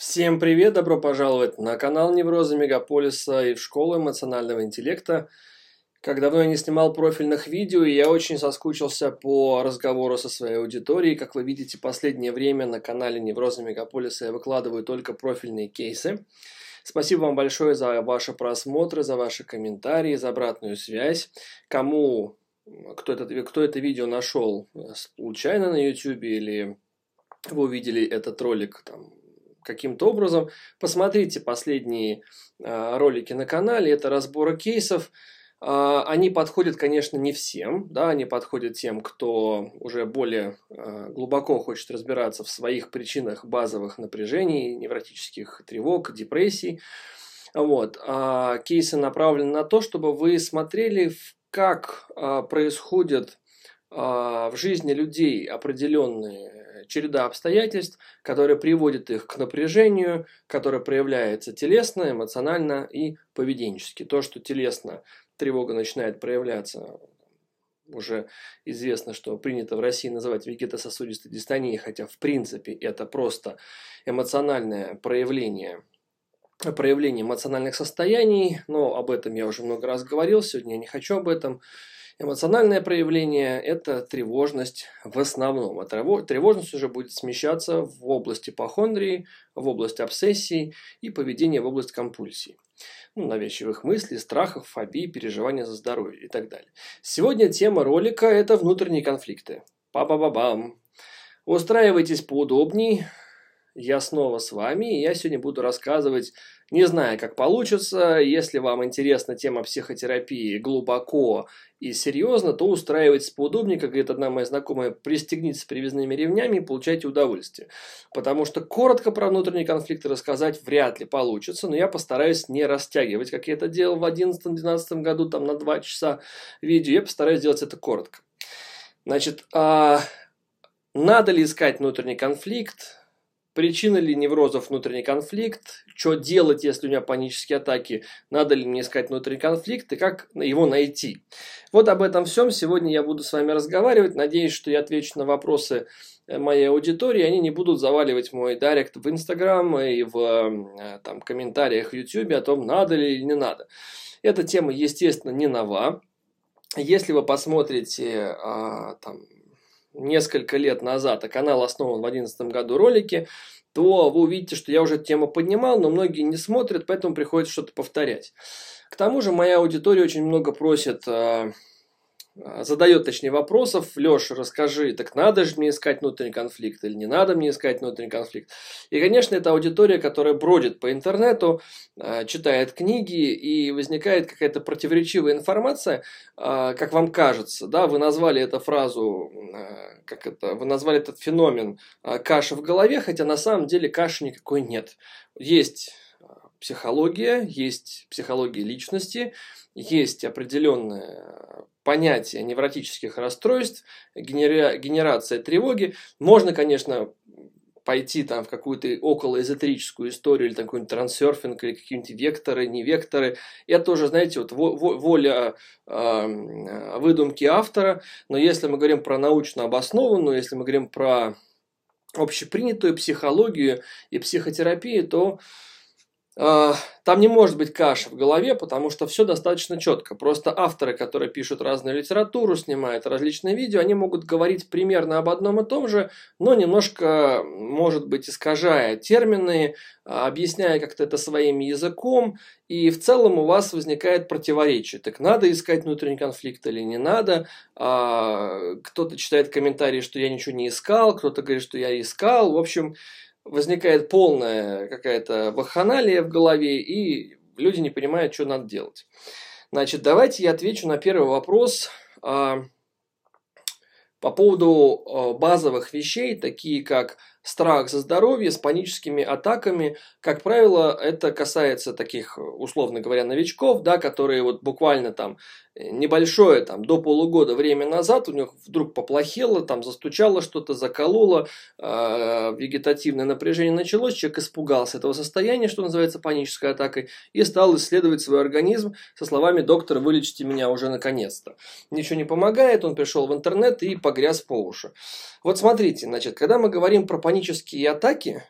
Всем привет, добро пожаловать на канал Невроза Мегаполиса и в школу эмоционального интеллекта. Как давно я не снимал профильных видео, и я очень соскучился по разговору со своей аудиторией. Как вы видите, последнее время на канале Невроза Мегаполиса я выкладываю только профильные кейсы. Спасибо вам большое за ваши просмотры, за ваши комментарии, за обратную связь. Кому, кто это, кто это видео нашел э, случайно на YouTube или вы увидели этот ролик там, каким-то образом. Посмотрите последние а, ролики на канале, это разборы кейсов. А, они подходят, конечно, не всем, да, они подходят тем, кто уже более а, глубоко хочет разбираться в своих причинах базовых напряжений, невротических тревог, депрессий. Вот. А кейсы направлены на то, чтобы вы смотрели, как происходят в жизни людей определенные череда обстоятельств, которые приводят их к напряжению, которое проявляется телесно, эмоционально и поведенчески. То, что телесно тревога начинает проявляться уже известно, что принято в России называть вегетососудистой дистонией, хотя в принципе это просто эмоциональное проявление проявление эмоциональных состояний, но об этом я уже много раз говорил, сегодня я не хочу об этом. Эмоциональное проявление – это тревожность в основном. А тревожность уже будет смещаться в области похондрии, в область обсессии и поведения в область компульсии. Ну, навязчивых мыслей, страхов, фобий, переживания за здоровье и так далее. Сегодня тема ролика – это внутренние конфликты. Па-ба-ба-бам! Устраивайтесь поудобней. Я снова с вами, и я сегодня буду рассказывать не знаю, как получится. Если вам интересна тема психотерапии глубоко и серьезно, то устраивайтесь поудобнее, как говорит одна моя знакомая, пристегнитесь привязными ремнями и получайте удовольствие. Потому что коротко про внутренние конфликты рассказать вряд ли получится, но я постараюсь не растягивать, как я это делал в 2011-2012 году, там на 2 часа видео. Я постараюсь сделать это коротко. Значит, а, надо ли искать внутренний конфликт? Причина ли неврозов внутренний конфликт? Что делать, если у меня панические атаки? Надо ли мне искать внутренний конфликт и как его найти? Вот об этом всем сегодня я буду с вами разговаривать. Надеюсь, что я отвечу на вопросы э, моей аудитории. Они не будут заваливать мой директ в Инстаграм и в эм, э, там, комментариях в Ютьюбе о том, надо ли или не надо. Эта тема, естественно, не нова. Если вы посмотрите а, там, несколько лет назад, а канал основан в 2011 году ролики, то вы увидите, что я уже эту тему поднимал, но многие не смотрят, поэтому приходится что-то повторять. К тому же моя аудитория очень много просит а, Э, задает, точнее, вопросов. Леша, расскажи, так надо же мне искать внутренний конфликт или не надо мне искать внутренний конфликт? И, конечно, это аудитория, которая бродит по интернету, э, читает книги и возникает какая-то противоречивая информация, э, как вам кажется. Да, вы назвали эту фразу, как это, вы назвали этот феномен каша в голове, хотя на самом деле каши никакой нет. Есть психология, есть психология личности, есть определенное понятие невротических расстройств, генера... генерация тревоги. Можно, конечно, пойти там в какую-то околоэзотерическую историю или какой-нибудь трансерфинг или какие-нибудь векторы, не векторы. Это тоже знаете, вот воля э, выдумки автора. Но если мы говорим про научно обоснованную, если мы говорим про общепринятую психологию и психотерапию, то а, там не может быть каши в голове, потому что все достаточно четко. Просто авторы, которые пишут разную литературу, снимают различные видео, они могут говорить примерно об одном и том же, но немножко, может быть, искажая термины, а, объясняя как-то это своим языком, и в целом у вас возникает противоречие. Так надо искать внутренний конфликт или не надо? А, кто-то читает комментарии, что я ничего не искал, кто-то говорит, что я искал. В общем, возникает полная какая-то вахханалия в голове, и люди не понимают, что надо делать. Значит, давайте я отвечу на первый вопрос а, по поводу а, базовых вещей, такие как страх за здоровье с паническими атаками. Как правило, это касается таких, условно говоря, новичков, да, которые вот буквально там э, небольшое, там, до полугода время назад у них вдруг поплохело, там, застучало что-то, закололо, э, вегетативное напряжение началось, человек испугался этого состояния, что называется панической атакой, и стал исследовать свой организм со словами «доктор, вылечите меня уже наконец-то». Ничего не помогает, он пришел в интернет и погряз по уши. Вот смотрите, значит, когда мы говорим про панические атаки,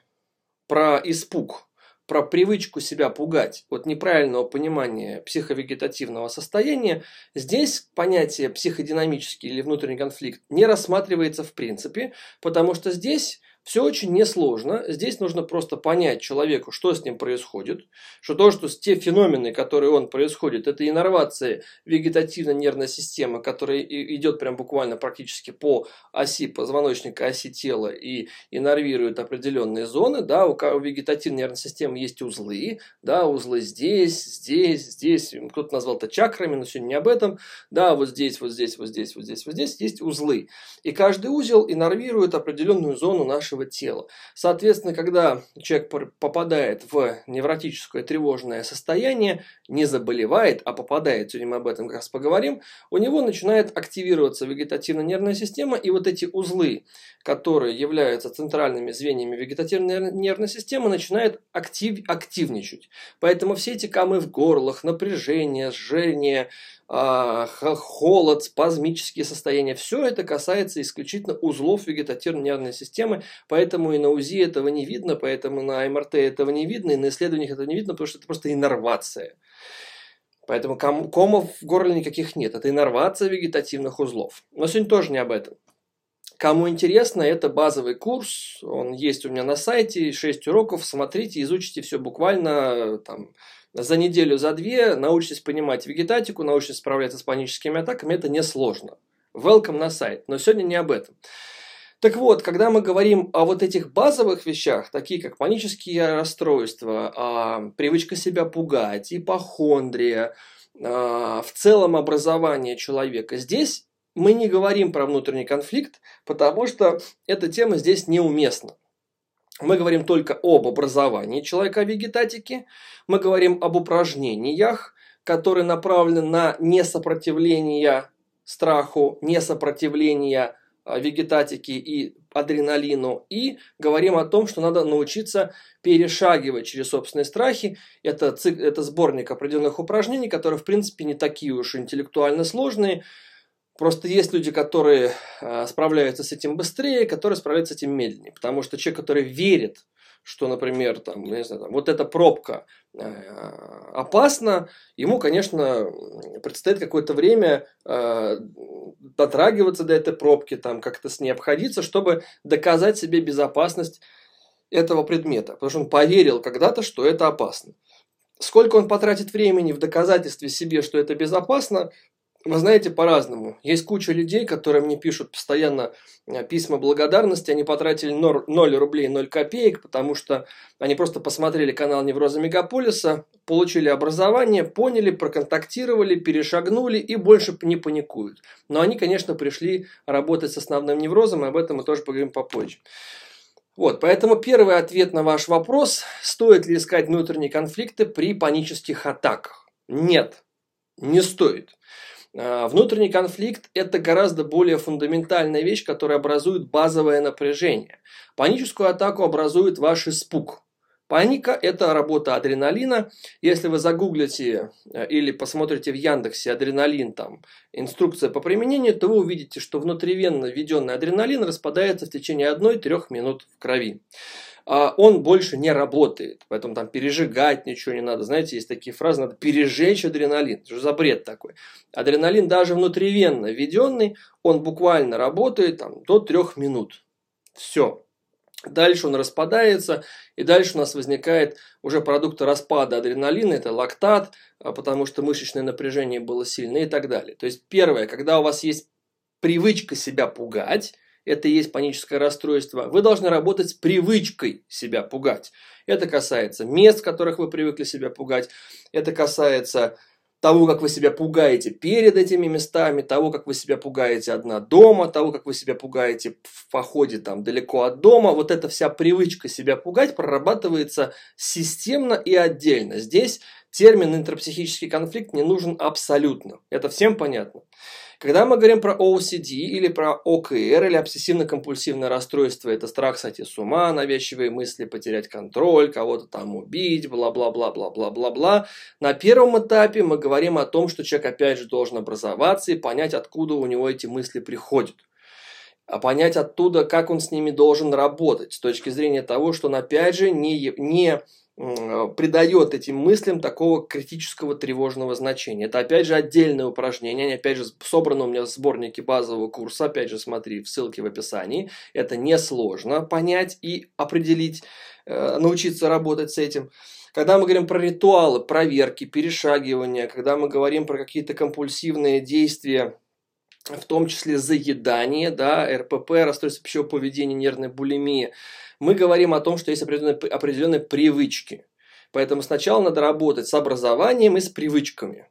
про испуг, про привычку себя пугать от неправильного понимания психовегетативного состояния, здесь понятие психодинамический или внутренний конфликт не рассматривается в принципе, потому что здесь все очень несложно. Здесь нужно просто понять человеку, что с ним происходит, что то, что те феномены, которые он происходит, это иннервация вегетативной нервной системы, которая идет прям буквально практически по оси позвоночника, оси тела и иннервирует определенные зоны. Да, у вегетативной нервной системы есть узлы, да, узлы здесь, здесь, здесь. Кто-то назвал это чакрами, но сегодня не об этом. Да, вот здесь, вот здесь, вот здесь, вот здесь, вот здесь есть узлы. И каждый узел иннервирует определенную зону нашей нашего тела. Соответственно, когда человек попадает в невротическое тревожное состояние, не заболевает, а попадает, сегодня мы об этом как раз поговорим, у него начинает активироваться вегетативная нервная система, и вот эти узлы, которые являются центральными звеньями вегетативной нервной системы, начинают актив, активничать. Поэтому все эти камы в горлах, напряжение, жжение, а, холод, спазмические состояния. Все это касается исключительно узлов вегетативной нервной системы, поэтому и на УЗИ этого не видно, поэтому на МРТ этого не видно, и на исследованиях этого не видно, потому что это просто иннервация. Поэтому ком- комов в горле никаких нет. Это иннервация вегетативных узлов. Но сегодня тоже не об этом. Кому интересно, это базовый курс. Он есть у меня на сайте. 6 уроков. Смотрите, изучите все буквально там, за неделю, за две научитесь понимать вегетатику, научитесь справляться с паническими атаками, это несложно. Welcome на сайт, но сегодня не об этом. Так вот, когда мы говорим о вот этих базовых вещах, такие как панические расстройства, а, привычка себя пугать, ипохондрия, а, в целом образование человека, здесь мы не говорим про внутренний конфликт, потому что эта тема здесь неуместна. Мы говорим только об образовании человека вегетатики, мы говорим об упражнениях, которые направлены на несопротивление страху, несопротивление а, вегетатики и адреналину. И говорим о том, что надо научиться перешагивать через собственные страхи. Это, цик, это сборник определенных упражнений, которые, в принципе, не такие уж интеллектуально сложные. Просто есть люди, которые э, справляются с этим быстрее, которые справляются с этим медленнее. Потому что человек, который верит, что, например, там, не знаю, там, вот эта пробка э, опасна, ему, конечно, предстоит какое-то время э, дотрагиваться до этой пробки, там, как-то с ней обходиться, чтобы доказать себе безопасность этого предмета. Потому что он поверил когда-то, что это опасно. Сколько он потратит времени в доказательстве себе, что это безопасно, вы знаете, по-разному. Есть куча людей, которые мне пишут постоянно э, письма благодарности. Они потратили 0 рублей 0 копеек, потому что они просто посмотрели канал Невроза Мегаполиса, получили образование, поняли, проконтактировали, перешагнули и больше не паникуют. Но они, конечно, пришли работать с основным неврозом, и об этом мы тоже поговорим попозже. Вот, поэтому первый ответ на ваш вопрос, стоит ли искать внутренние конфликты при панических атаках. Нет, не стоит. А, внутренний конфликт – это гораздо более фундаментальная вещь, которая образует базовое напряжение. Паническую атаку образует ваш испуг. Паника – это работа адреналина. Если вы загуглите э, или посмотрите в Яндексе адреналин, там, инструкция по применению, то вы увидите, что внутривенно введенный адреналин распадается в течение 1-3 минут в крови. А он больше не работает. Поэтому там пережигать ничего не надо. Знаете, есть такие фразы, надо пережечь адреналин. Это же за бред такой. Адреналин даже внутривенно введенный, он буквально работает там, до трех минут. Все. Дальше он распадается, и дальше у нас возникает уже продукты распада адреналина, это лактат, а, потому что мышечное напряжение было сильное и так далее. То есть первое, когда у вас есть привычка себя пугать, это и есть паническое расстройство. Вы должны работать с привычкой себя пугать. Это касается мест, в которых вы привыкли себя пугать. Это касается того, как вы себя пугаете перед этими местами, того, как вы себя пугаете одна дома, того, как вы себя пугаете в походе там далеко от дома. Вот эта вся привычка себя пугать прорабатывается системно и отдельно. Здесь термин интерпсихический конфликт не нужен абсолютно. Это всем понятно. Когда мы говорим про OCD или про ОКР, или обсессивно-компульсивное расстройство, это страх сойти с ума, навязчивые мысли, потерять контроль, кого-то там убить, бла-бла-бла-бла-бла-бла-бла. На первом этапе мы говорим о том, что человек опять же должен образоваться и понять, откуда у него эти мысли приходят а понять оттуда, как он с ними должен работать, с точки зрения того, что он опять же не, не Э, придает этим мыслям такого критического тревожного значения. Это опять же отдельное упражнение, они опять же собраны у меня в сборнике базового курса, опять же смотри в ссылке в описании. Это несложно понять и определить, э, научиться работать с этим. Когда мы говорим про ритуалы, проверки, перешагивания, когда мы говорим про какие-то компульсивные действия, в том числе заедание, да, РПП, расстройство пищевого поведения, нервной булимии, мы говорим о том, что есть определенные, определенные привычки. Поэтому сначала надо работать с образованием и с привычками.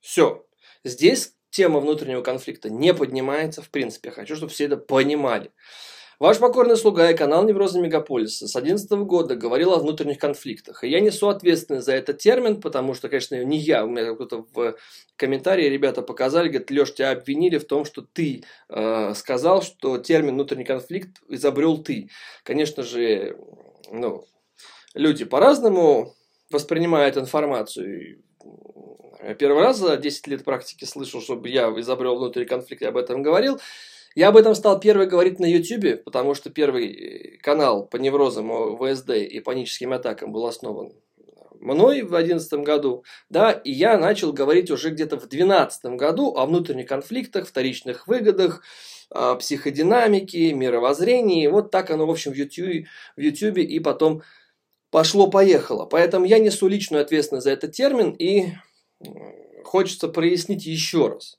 Все. Здесь тема внутреннего конфликта не поднимается в принципе. Я хочу, чтобы все это понимали. Ваш покорный слуга и канал «Невроза мегаполиса» с 2011 года говорил о внутренних конфликтах. И я несу ответственность за этот термин, потому что, конечно, не я, у меня кто-то в комментарии ребята показали, говорят, Леш, тебя обвинили в том, что ты э, сказал, что термин «внутренний конфликт» изобрел ты. Конечно же, ну, люди по-разному воспринимают информацию. Первый раз за 10 лет практики слышал, чтобы я изобрел внутренний конфликт, я об этом говорил. Я об этом стал первый говорить на YouTube, потому что первый э, канал по неврозам, ВСД и паническим атакам был основан мной в 2011 году, да, и я начал говорить уже где-то в 2012 году о внутренних конфликтах, вторичных выгодах, психодинамике, мировоззрении. Вот так оно, в общем, в YouTube, в YouTube и потом пошло-поехало. Поэтому я несу личную ответственность за этот термин и хочется прояснить еще раз.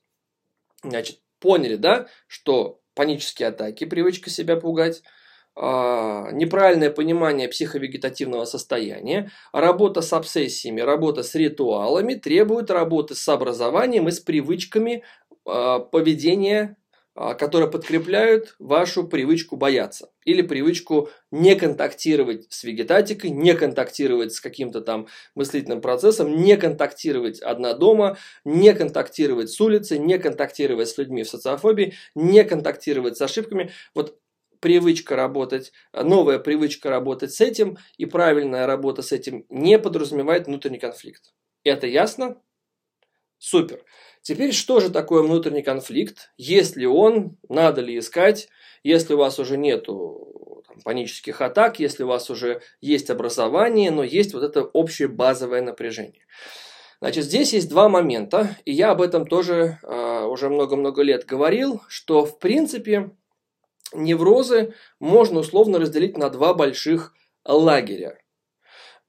Значит, поняли, да, что панические атаки, привычка себя пугать, а, неправильное понимание психовегетативного состояния, работа с обсессиями, работа с ритуалами требует работы с образованием и с привычками а, поведения а, которые подкрепляют вашу привычку бояться или привычку не контактировать с вегетатикой, не контактировать с каким-то там мыслительным процессом, не контактировать одна дома, не контактировать с улицей, не контактировать с людьми в социофобии, не контактировать с ошибками. Вот привычка работать, новая привычка работать с этим и правильная работа с этим не подразумевает внутренний конфликт. Это ясно? Супер. Теперь, что же такое внутренний конфликт? Есть ли он? Надо ли искать? Если у вас уже нету панических атак, если у вас уже есть образование, но есть вот это общее базовое напряжение. Значит, здесь есть два момента, и я об этом тоже э, уже много-много лет говорил, что в принципе неврозы можно условно разделить на два больших лагеря.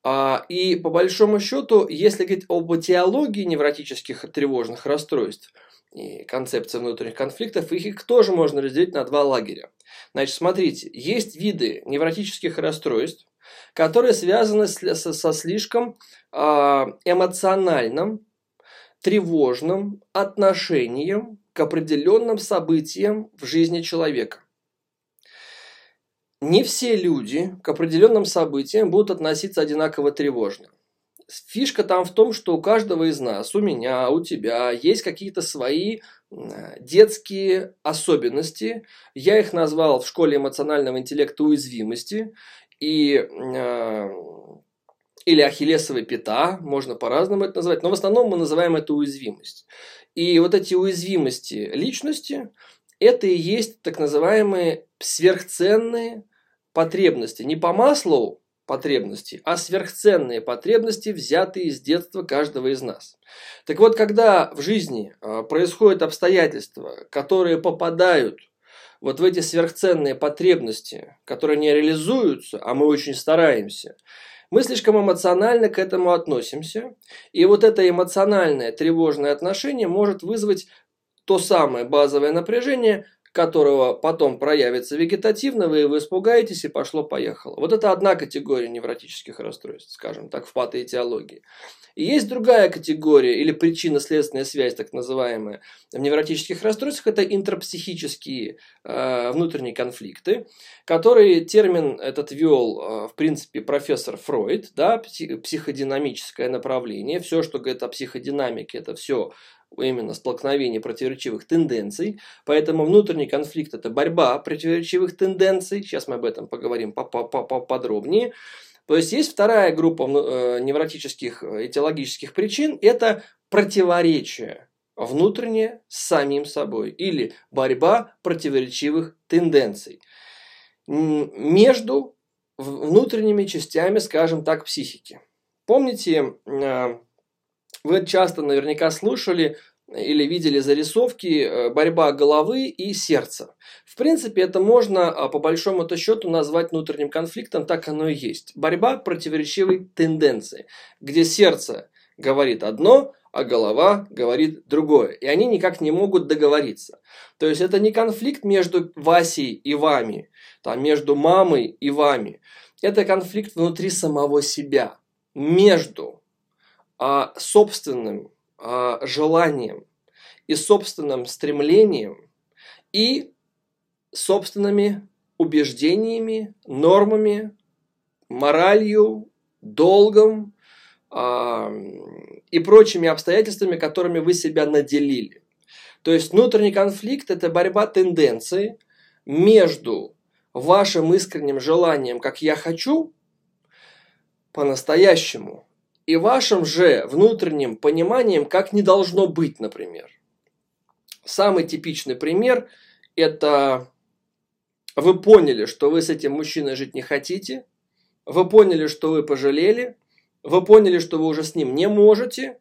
А, и по большому счету, если говорить об этиологии невротических тревожных расстройств и концепции внутренних конфликтов, их тоже можно разделить на два лагеря. Значит, смотрите, есть виды невротических расстройств, которые связаны со слишком а, эмоциональным, тревожным отношением к определенным событиям в жизни человека. Не все люди к определенным событиям будут относиться одинаково тревожно. Фишка там в том, что у каждого из нас, у меня, у тебя, есть какие-то свои детские особенности. Я их назвал в школе эмоционального интеллекта уязвимости и а, или ахиллесовой пята, можно по-разному это назвать, но в основном мы называем это уязвимость. И вот эти уязвимости личности, это и есть так называемые сверхценные потребности. Не по маслу потребности, а сверхценные потребности, взятые из детства каждого из нас. Так вот, когда в жизни а, происходят обстоятельства, которые попадают вот в эти сверхценные потребности, которые не реализуются, а мы очень стараемся, мы слишком эмоционально к этому относимся, и вот это эмоциональное тревожное отношение может вызвать то самое базовое напряжение, которого потом проявится вегетативно, вы его испугаетесь и пошло-поехало. Вот это одна категория невротических расстройств, скажем так, в патоэтиологии. И есть другая категория или причинно-следственная связь, так называемая, в невротических расстройствах, это интрапсихические э, внутренние конфликты, которые термин этот вел, э, в принципе, профессор Фройд, да, псих, психодинамическое направление, все, что говорит о психодинамике, это все именно столкновение противоречивых тенденций. Поэтому внутренний конфликт – это борьба противоречивых тенденций. Сейчас мы об этом поговорим поподробнее. То есть есть вторая группа э, невротических э, этиологических причин – это противоречие внутреннее с самим собой или борьба противоречивых тенденций между внутренними частями, скажем так, психики. Помните, э, вы часто наверняка слышали или видели зарисовки э, борьба головы и сердца. В принципе, это можно а, по большому-то счету назвать внутренним конфликтом, так оно и есть. Борьба противоречивой тенденции, где сердце говорит одно, а голова говорит другое. И они никак не могут договориться. То есть это не конфликт между Васей и вами, там, между мамой и вами. Это конфликт внутри самого себя, между а, собственным а, желанием и собственным стремлением и собственными убеждениями, нормами, моралью, долгом а, и прочими обстоятельствами, которыми вы себя наделили. То есть внутренний конфликт – это борьба тенденций между вашим искренним желанием, как я хочу, по-настоящему, и вашим же внутренним пониманием, как не должно быть, например. Самый типичный пример – это вы поняли, что вы с этим мужчиной жить не хотите, вы поняли, что вы пожалели, вы поняли, что вы уже с ним не можете,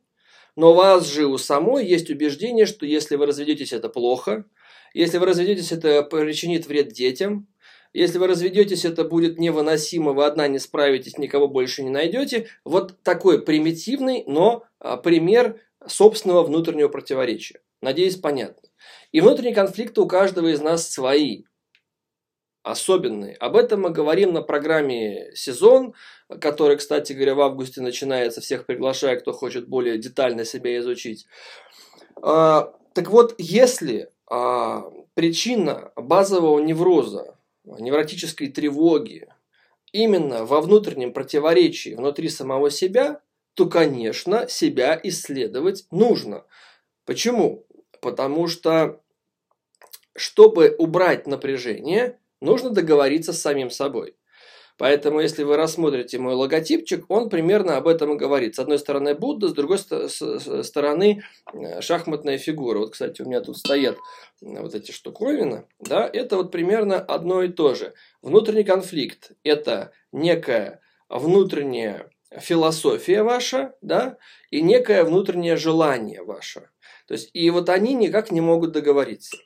но у вас же у самой есть убеждение, что если вы разведетесь, это плохо, если вы разведетесь, это причинит вред детям, если вы разведетесь, это будет невыносимо, вы одна не справитесь, никого больше не найдете. Вот такой примитивный, но а, пример собственного внутреннего противоречия. Надеюсь, понятно. И внутренние конфликты у каждого из нас свои особенные. Об этом мы говорим на программе «Сезон», который, кстати говоря, в августе начинается. Всех приглашаю, кто хочет более детально себя изучить. А, так вот, если а, причина базового невроза невротической тревоги, именно во внутреннем противоречии внутри самого себя, то, конечно, себя исследовать нужно. Почему? Потому что, чтобы убрать напряжение, нужно договориться с самим собой – Поэтому, если вы рассмотрите мой логотипчик, он примерно об этом и говорит. С одной стороны Будда, с другой стороны э, шахматная фигура. Вот, кстати, у меня тут стоят э, вот эти штуковины. Да, это вот примерно одно и то же. Внутренний конфликт – это некая внутренняя философия ваша, да, и некое внутреннее желание ваше. То есть, и вот они никак не могут договориться.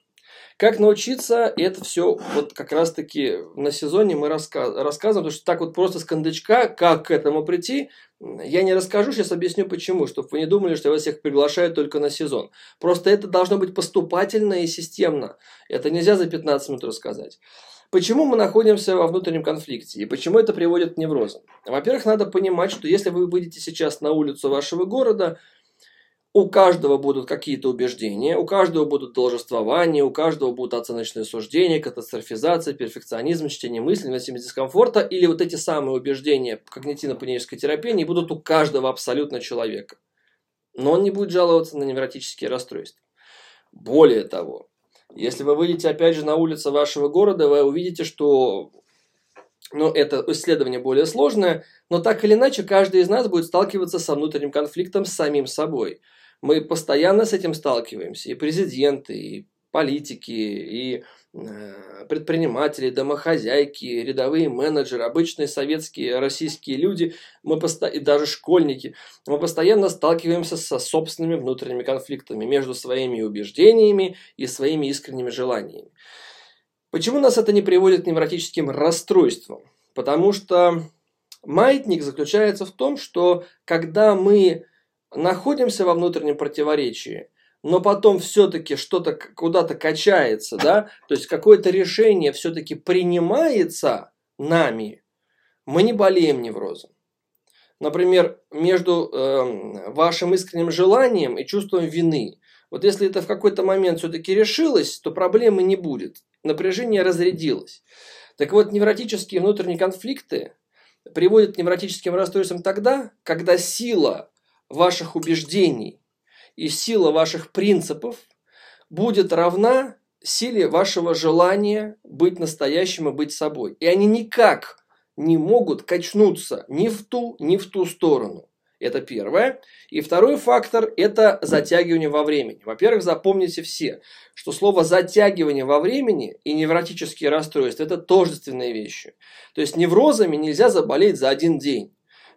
Как научиться это все вот как раз-таки на сезоне мы раска- рассказываем, потому что так вот просто с кондачка, как к этому прийти, я не расскажу, сейчас объясню почему, чтобы вы не думали, что я вас всех приглашаю только на сезон. Просто это должно быть поступательно и системно. Это нельзя за 15 минут рассказать. Почему мы находимся во внутреннем конфликте и почему это приводит к неврозам? Во-первых, надо понимать, что если вы выйдете сейчас на улицу вашего города – у каждого будут какие-то убеждения, у каждого будут должествования, у каждого будут оценочные суждения, катастрофизация, перфекционизм, чтение мыслей, носимость дискомфорта или вот эти самые убеждения когнитивно-поведенческой терапии, они будут у каждого абсолютно человека. Но он не будет жаловаться на невротические расстройства. Более того, если вы выйдете опять же на улицы вашего города, вы увидите, что ну, это исследование более сложное, но так или иначе каждый из нас будет сталкиваться со внутренним конфликтом с самим собой – мы постоянно с этим сталкиваемся. И президенты, и политики, и э, предприниматели, домохозяйки, рядовые менеджеры, обычные советские, российские люди, мы посто... и даже школьники, мы постоянно сталкиваемся со собственными внутренними конфликтами между своими убеждениями и своими искренними желаниями. Почему нас это не приводит к невротическим расстройствам? Потому что маятник заключается в том, что когда мы находимся во внутреннем противоречии, но потом все-таки что-то куда-то качается, да, то есть какое-то решение все-таки принимается нами, мы не болеем неврозом. Например, между э, вашим искренним желанием и чувством вины. Вот если это в какой-то момент все-таки решилось, то проблемы не будет. Напряжение разрядилось. Так вот, невротические внутренние конфликты приводят к невротическим расстройствам тогда, когда сила ваших убеждений и сила ваших принципов будет равна силе вашего желания быть настоящим и быть собой. И они никак не могут качнуться ни в ту, ни в ту сторону. Это первое. И второй фактор – это затягивание во времени. Во-первых, запомните все, что слово «затягивание во времени» и невротические расстройства – это тождественные вещи. То есть неврозами нельзя заболеть за один день.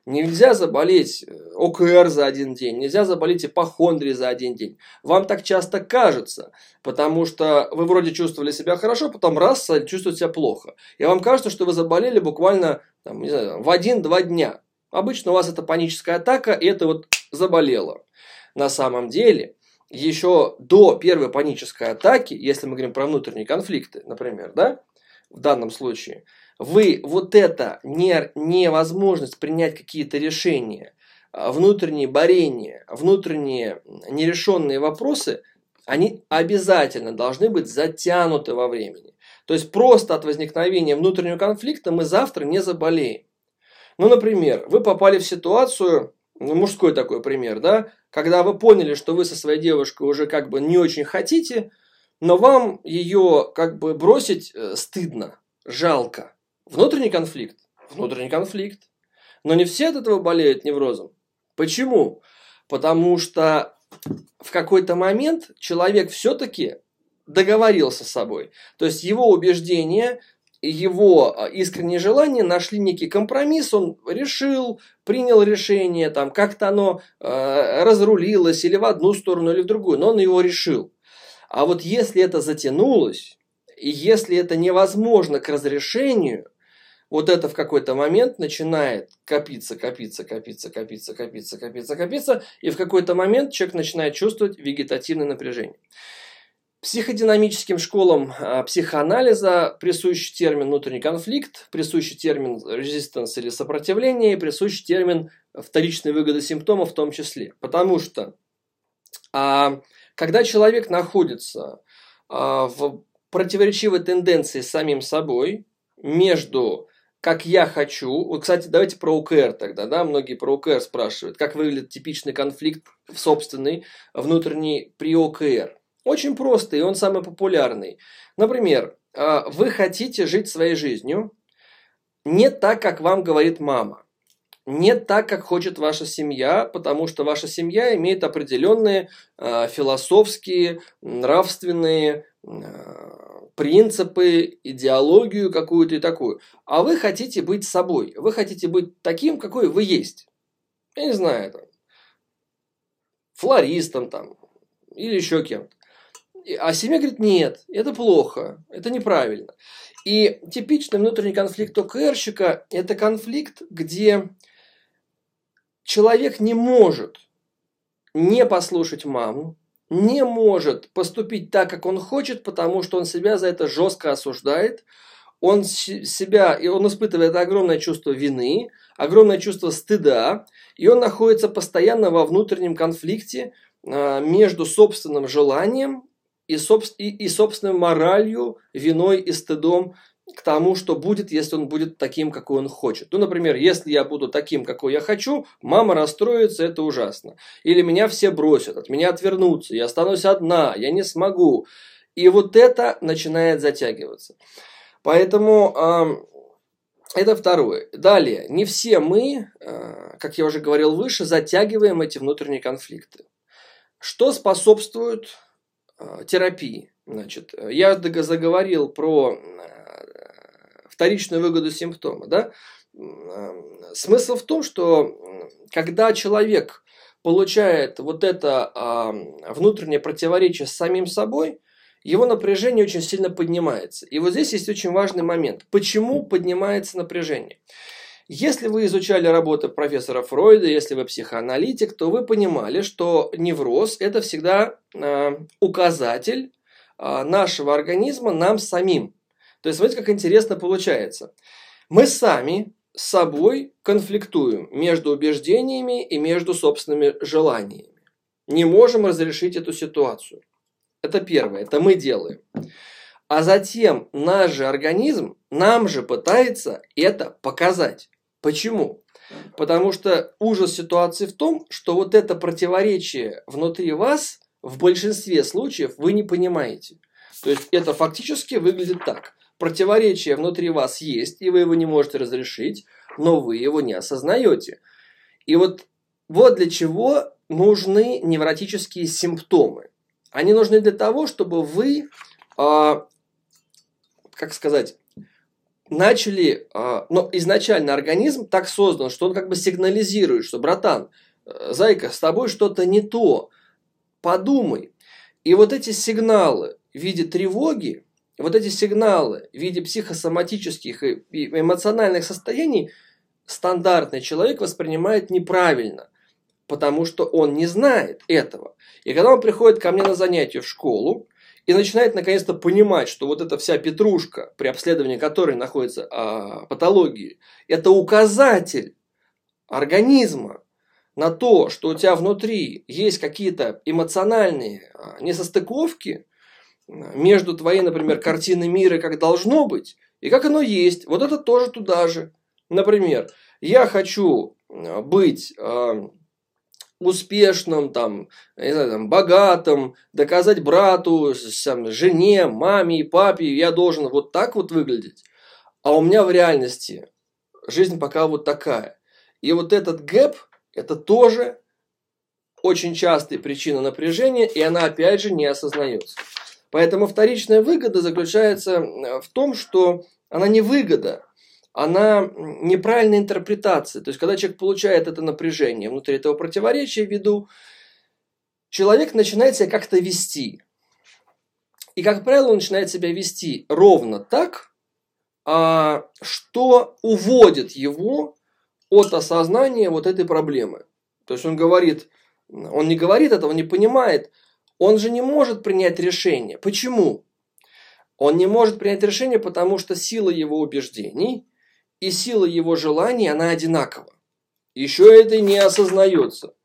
Нельзя заболеть э, ОКР за один день, нельзя заболеть ипохондрией за один день. Вам так часто кажется, потому что вы вроде чувствовали себя хорошо, потом раз а чувствуете себя плохо. И вам кажется, что вы заболели буквально там, не знаю, в один-два дня. Обычно у вас это паническая атака, и это вот заболело. На самом деле, еще до первой панической атаки, если мы говорим про внутренние конфликты, например, да, в данном случае – вы вот это не, невозможность принять какие-то решения, а внутренние борения, внутренние нерешенные вопросы, они обязательно должны быть затянуты во времени. То есть просто от возникновения внутреннего конфликта мы завтра не заболеем. Ну, например, вы попали в ситуацию, ну, мужской такой пример, да, когда вы поняли, что вы со своей девушкой уже как бы не очень хотите, но вам ее как бы бросить э, стыдно, жалко. Внутренний конфликт? Внутренний конфликт. Но не все от этого болеют неврозом. Почему? Потому что в какой-то момент человек все-таки договорился с собой. То есть его убеждение, его а, искреннее желание нашли некий компромисс, он решил, принял решение, там как-то оно э, разрулилось или в одну сторону, или в другую, но он его решил. А вот если это затянулось, и если это невозможно к разрешению – вот это в какой-то момент начинает копиться, копиться, копиться, копиться, копиться, копиться, копиться, и в какой-то момент человек начинает чувствовать вегетативное напряжение. Психодинамическим школам а, психоанализа присущ термин «внутренний конфликт», присущ термин «резистанс» или «сопротивление», присущ термин «вторичные выгоды симптома, в том числе. Потому что а, когда человек находится а, в противоречивой тенденции с самим собой, между как я хочу. Вот, кстати, давайте про УКР тогда, да, многие про УКР спрашивают, как выглядит типичный конфликт в собственный внутренний при ОКР. Очень просто, и он самый популярный. Например, а, вы хотите жить своей жизнью не так, как вам говорит мама, не так, как хочет ваша семья, потому что ваша семья имеет определенные а, философские, нравственные а, принципы, идеологию какую-то и такую. А вы хотите быть собой. Вы хотите быть таким, какой вы есть. Я не знаю, там, флористом там или еще кем-то. А семья говорит, нет, это плохо, это неправильно. И типичный внутренний конфликт ОКРщика – это конфликт, где человек не может не послушать маму, не может поступить так, как он хочет, потому что он себя за это жестко осуждает, он себя, и он испытывает огромное чувство вины, огромное чувство стыда, и он находится постоянно во внутреннем конфликте а, между собственным желанием и, собствен, и, и собственной моралью, виной и стыдом к тому, что будет, если он будет таким, какой он хочет. Ну, например, если я буду таким, какой я хочу, мама расстроится, это ужасно. Или меня все бросят, от меня отвернутся, я останусь одна, я не смогу. И вот это начинает затягиваться. Поэтому э, это второе. Далее, не все мы, э, как я уже говорил выше, затягиваем эти внутренние конфликты. Что способствует э, терапии? Значит, э, я заговорил про э, вторичную выгоду симптома. Да? Смысл в том, что когда человек получает вот это а, внутреннее противоречие с самим собой, его напряжение очень сильно поднимается. И вот здесь есть очень важный момент. Почему поднимается напряжение? Если вы изучали работы профессора Фройда, если вы психоаналитик, то вы понимали, что невроз – это всегда а, указатель а, нашего организма нам самим. То есть, смотрите, как интересно получается. Мы сами с собой конфликтуем между убеждениями и между собственными желаниями. Не можем разрешить эту ситуацию. Это первое, это мы делаем. А затем наш же организм нам же пытается это показать. Почему? Потому что ужас ситуации в том, что вот это противоречие внутри вас в большинстве случаев вы не понимаете. То есть это фактически выглядит так. Противоречие внутри вас есть, и вы его не можете разрешить, но вы его не осознаете. И вот, вот для чего нужны невротические симптомы. Они нужны для того, чтобы вы, э, как сказать, начали, э, но изначально организм так создан, что он как бы сигнализирует, что братан, э, зайка, с тобой что-то не то, подумай. И вот эти сигналы в виде тревоги, вот эти сигналы в виде психосоматических и эмоциональных состояний стандартный человек воспринимает неправильно, потому что он не знает этого. И когда он приходит ко мне на занятие в школу, и начинает наконец-то понимать, что вот эта вся петрушка, при обследовании которой находится а, патологии, это указатель организма на то, что у тебя внутри есть какие-то эмоциональные а, несостыковки, между твоей, например, картиной мира, как должно быть, и как оно есть. Вот это тоже туда же. Например, я хочу э, быть эм, успешным, там, не знаю, там, богатым, доказать брату, там, жене, маме и папе, я должен вот так вот выглядеть. А у меня в реальности жизнь пока вот такая. И вот этот гэп, это тоже очень частая причина напряжения, и она опять же не осознается. Поэтому вторичная выгода заключается в том, что она не выгода, она неправильная интерпретация. То есть, когда человек получает это напряжение внутри этого противоречия в виду, человек начинает себя как-то вести. И, как правило, он начинает себя вести ровно так, а, что уводит его от осознания вот этой проблемы. То есть он говорит, он не говорит этого, не понимает, он же не может принять решение. Почему? Он не может принять решение, потому что сила его убеждений и сила его желаний, она одинакова. Еще это не осознается.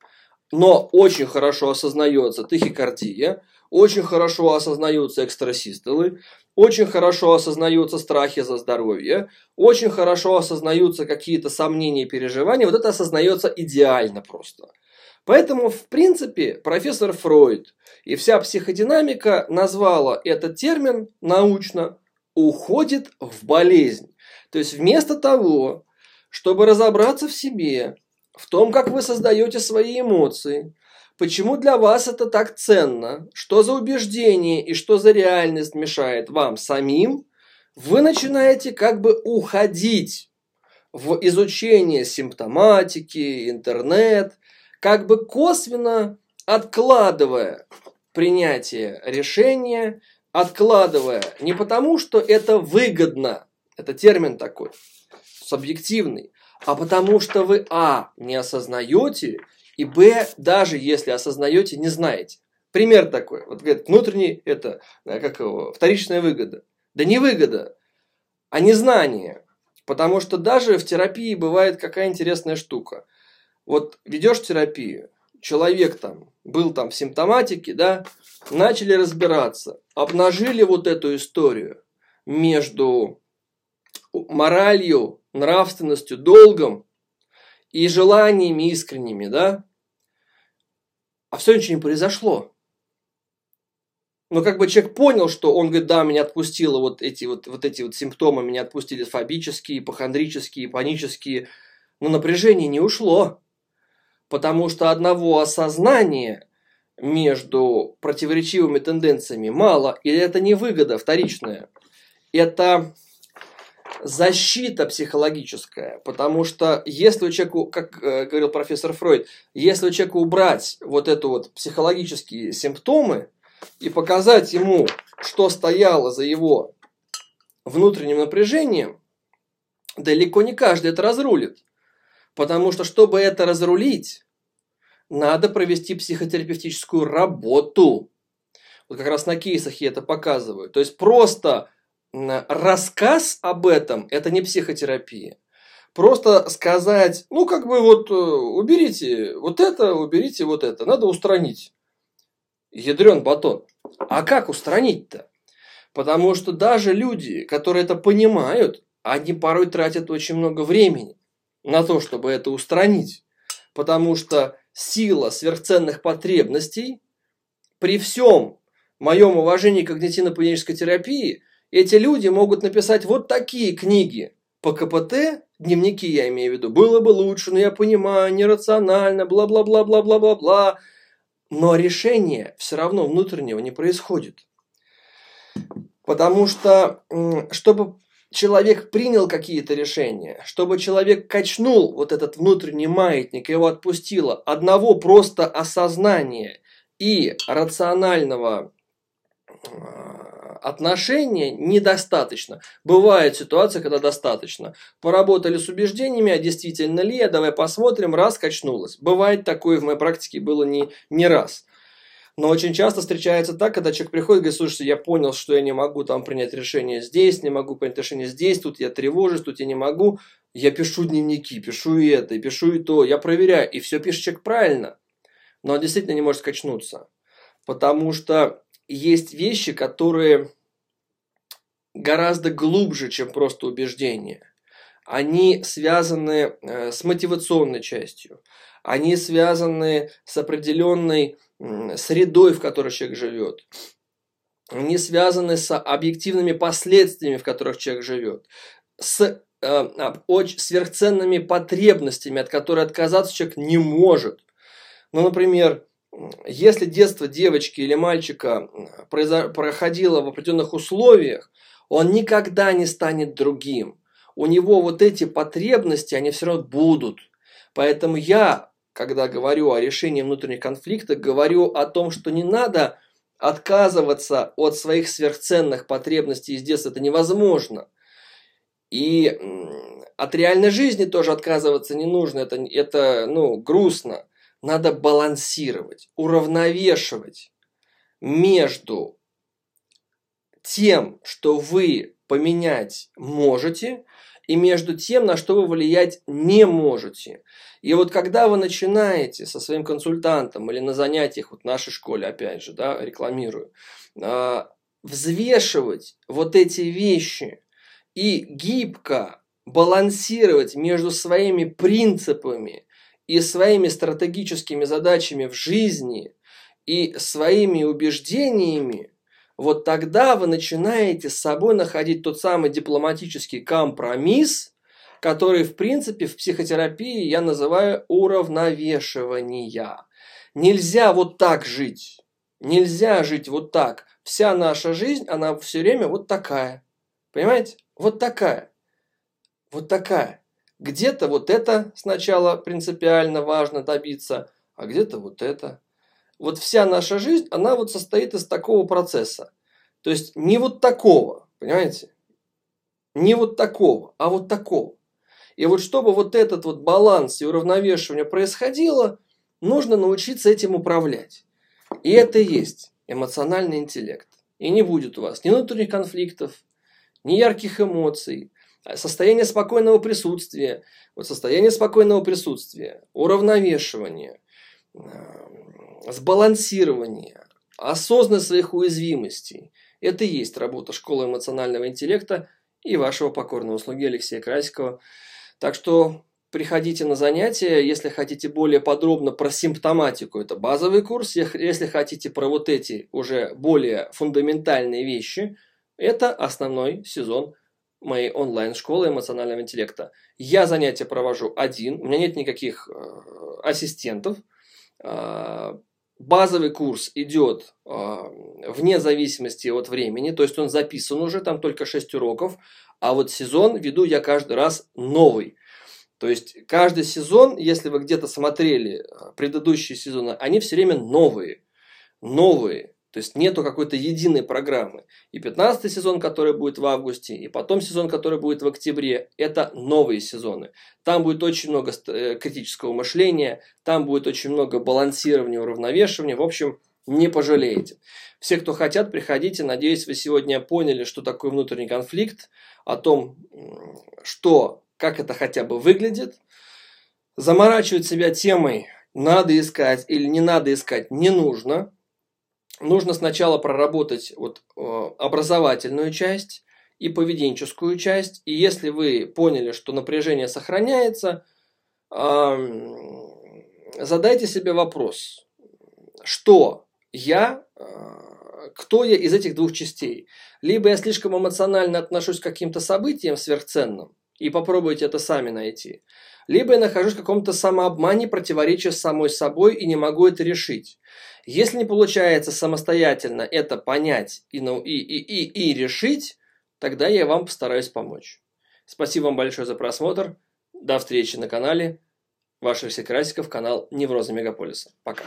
Но очень хорошо осознается тахикардия, очень хорошо осознаются экстрасистолы, очень хорошо осознаются страхи за здоровье, очень хорошо осознаются какие-то сомнения и переживания. Вот это осознается идеально просто – Поэтому, в принципе, профессор Фройд и вся психодинамика назвала этот термин научно «уходит в болезнь». То есть вместо того, чтобы разобраться в себе, в том, как вы создаете свои эмоции, почему для вас это так ценно, что за убеждение и что за реальность мешает вам самим, вы начинаете как бы уходить в изучение симптоматики, интернет как бы косвенно откладывая принятие решения, откладывая не потому, что это выгодно, это термин такой, субъективный, а потому что вы а. не осознаете, и б. даже если осознаете, не знаете. Пример такой. Вот говорит внутренний это э, как его, вторичная выгода. Да не выгода, а незнание. Потому что даже в терапии бывает какая интересная штука. Вот ведешь терапию, человек там был там в симптоматике, да, начали разбираться, обнажили вот эту историю между моралью, нравственностью, долгом и желаниями искренними, да, а все ничего не произошло. Но как бы человек понял, что он говорит, да, меня отпустило вот эти вот, вот эти вот симптомы, меня отпустили фобические, ипохондрические, панические, но напряжение не ушло потому что одного осознания между противоречивыми тенденциями мало, и это не выгода вторичная, это защита психологическая, потому что если у человека, как э, говорил профессор Фройд, если у человека убрать вот эту вот психологические симптомы и показать ему, что стояло за его внутренним напряжением, далеко не каждый это разрулит. Потому что, чтобы это разрулить, надо провести психотерапевтическую работу. Вот как раз на кейсах я это показываю. То есть просто рассказ об этом – это не психотерапия. Просто сказать, ну как бы вот э, уберите вот это, уберите вот это, надо устранить. Ядрен батон. А как устранить-то? Потому что даже люди, которые это понимают, они порой тратят очень много времени на то, чтобы это устранить. Потому что сила сверхценных потребностей при всем моем уважении к когнитивно-поведенческой терапии, эти люди могут написать вот такие книги по КПТ, дневники я имею в виду, было бы лучше, но я понимаю, нерационально, бла-бла-бла-бла-бла-бла-бла. Но решение все равно внутреннего не происходит. Потому что, чтобы человек принял какие-то решения, чтобы человек качнул вот этот внутренний маятник, его отпустило. Одного просто осознания и рационального а, отношения недостаточно. Бывает ситуация, когда достаточно. Поработали с убеждениями, а действительно ли, а давай посмотрим, раз качнулось. Бывает такое в моей практике было не, не раз. Но очень часто встречается так, когда человек приходит и говорит, слушайте, я понял, что я не могу там принять решение здесь, не могу принять решение здесь, тут я тревожусь, тут я не могу. Я пишу дневники, пишу и это, и пишу и то, я проверяю. И все пишет человек правильно. Но он действительно не может скачнуться. Потому что есть вещи, которые гораздо глубже, чем просто убеждение. Они связаны э, с мотивационной частью, они связаны с определенной средой, в которой человек живет, не связаны с объективными последствиями, в которых человек живет, с э, очень сверхценными потребностями, от которых отказаться человек не может. Ну, например, если детство девочки или мальчика проходило в определенных условиях, он никогда не станет другим. У него вот эти потребности, они все равно будут. Поэтому я когда говорю о решении внутренних конфликтов, говорю о том, что не надо отказываться от своих сверхценных потребностей из детства. Это невозможно. И от реальной жизни тоже отказываться не нужно. Это, это ну, грустно. Надо балансировать, уравновешивать между тем, что вы поменять можете, и между тем, на что вы влиять не можете. И вот когда вы начинаете со своим консультантом или на занятиях, вот в нашей школе, опять же, да, рекламирую, а, взвешивать вот эти вещи и гибко балансировать между своими принципами и своими стратегическими задачами в жизни и своими убеждениями – вот тогда вы начинаете с собой находить тот самый дипломатический компромисс, который, в принципе, в психотерапии я называю уравновешивание. Нельзя вот так жить. Нельзя жить вот так. Вся наша жизнь, она все время вот такая. Понимаете? Вот такая. Вот такая. Где-то вот это сначала принципиально важно добиться, а где-то вот это вот вся наша жизнь, она вот состоит из такого процесса. То есть не вот такого, понимаете? Не вот такого, а вот такого. И вот чтобы вот этот вот баланс и уравновешивание происходило, нужно научиться этим управлять. И это и есть эмоциональный интеллект. И не будет у вас ни внутренних конфликтов, ни ярких эмоций, а состояние спокойного присутствия, вот состояние спокойного присутствия, уравновешивание, сбалансирование, осознанность своих уязвимостей – это и есть работа школы эмоционального интеллекта и вашего покорного слуги Алексея Красикова. Так что приходите на занятия, если хотите более подробно про симптоматику, это базовый курс, если хотите про вот эти уже более фундаментальные вещи, это основной сезон моей онлайн-школы эмоционального интеллекта. Я занятия провожу один, у меня нет никаких э, ассистентов, а, Базовый курс идет э, вне зависимости от времени, то есть он записан уже, там только 6 уроков, а вот сезон веду я каждый раз новый. То есть каждый сезон, если вы где-то смотрели а, предыдущие сезоны, они все время новые. Новые. То есть нету какой-то единой программы. И 15 сезон, который будет в августе, и потом сезон, который будет в октябре, это новые сезоны. Там будет очень много э, критического мышления, там будет очень много балансирования, уравновешивания. В общем, не пожалеете. Все, кто хотят, приходите. Надеюсь, вы сегодня поняли, что такое внутренний конфликт, о том, что, как это хотя бы выглядит. Заморачивать себя темой, надо искать или не надо искать, не нужно – нужно сначала проработать вот, э, образовательную часть и поведенческую часть. И если вы поняли, что напряжение сохраняется, задайте себе вопрос, что я, э, кто я из этих двух частей. Либо я слишком эмоционально отношусь к каким-то событиям сверхценным, и попробуйте это сами найти – либо я нахожусь в каком-то самообмане, противоречия с самой собой и не могу это решить. Если не получается самостоятельно это понять и, ну, и, и, и, и решить, тогда я вам постараюсь помочь. Спасибо вам большое за просмотр. До встречи на канале. Ваших всех красиков, канал Невроза Мегаполиса. Пока.